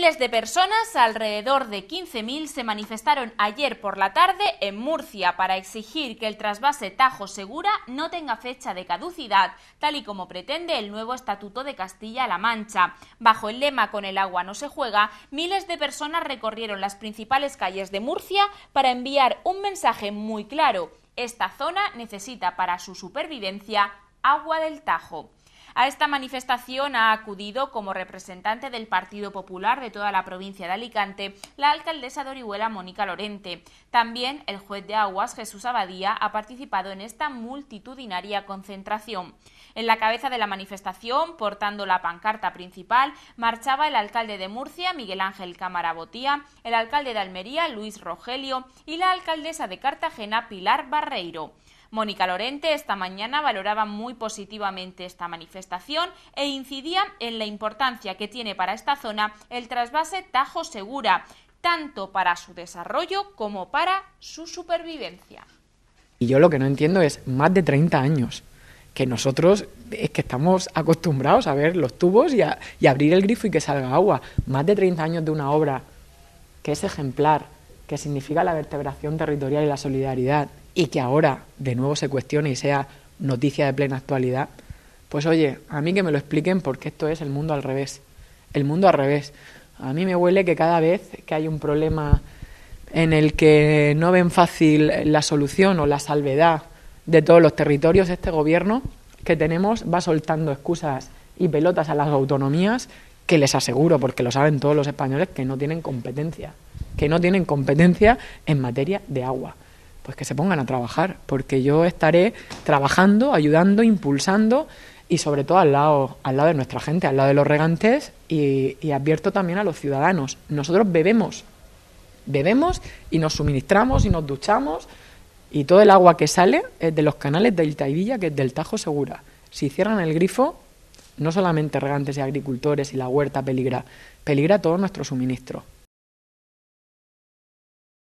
Miles de personas, alrededor de 15.000, se manifestaron ayer por la tarde en Murcia para exigir que el trasvase Tajo Segura no tenga fecha de caducidad, tal y como pretende el nuevo Estatuto de Castilla-La Mancha. Bajo el lema Con el agua no se juega, miles de personas recorrieron las principales calles de Murcia para enviar un mensaje muy claro. Esta zona necesita para su supervivencia agua del Tajo. A esta manifestación ha acudido como representante del Partido Popular de toda la provincia de Alicante la alcaldesa de Orihuela, Mónica Lorente. También el juez de Aguas, Jesús Abadía, ha participado en esta multitudinaria concentración. En la cabeza de la manifestación, portando la pancarta principal, marchaba el alcalde de Murcia, Miguel Ángel Cámara Botía, el alcalde de Almería, Luis Rogelio, y la alcaldesa de Cartagena, Pilar Barreiro. Mónica Lorente esta mañana valoraba muy positivamente esta manifestación e incidía en la importancia que tiene para esta zona el trasvase Tajo Segura, tanto para su desarrollo como para su supervivencia. Y yo lo que no entiendo es más de 30 años que nosotros es que estamos acostumbrados a ver los tubos y, y abrir el grifo y que salga agua. Más de 30 años de una obra que es ejemplar, que significa la vertebración territorial y la solidaridad, y que ahora de nuevo se cuestione y sea noticia de plena actualidad, pues oye, a mí que me lo expliquen porque esto es el mundo al revés. El mundo al revés. A mí me huele que cada vez que hay un problema en el que no ven fácil la solución o la salvedad de todos los territorios, este gobierno que tenemos va soltando excusas y pelotas a las autonomías que les aseguro, porque lo saben todos los españoles, que no tienen competencia, que no tienen competencia en materia de agua pues que se pongan a trabajar, porque yo estaré trabajando, ayudando, impulsando y sobre todo al lado, al lado de nuestra gente, al lado de los regantes y, y advierto también a los ciudadanos. Nosotros bebemos, bebemos y nos suministramos y nos duchamos y todo el agua que sale es de los canales del Taivilla, que es del Tajo Segura. Si cierran el grifo, no solamente regantes y agricultores y la huerta peligra, peligra todo nuestro suministro.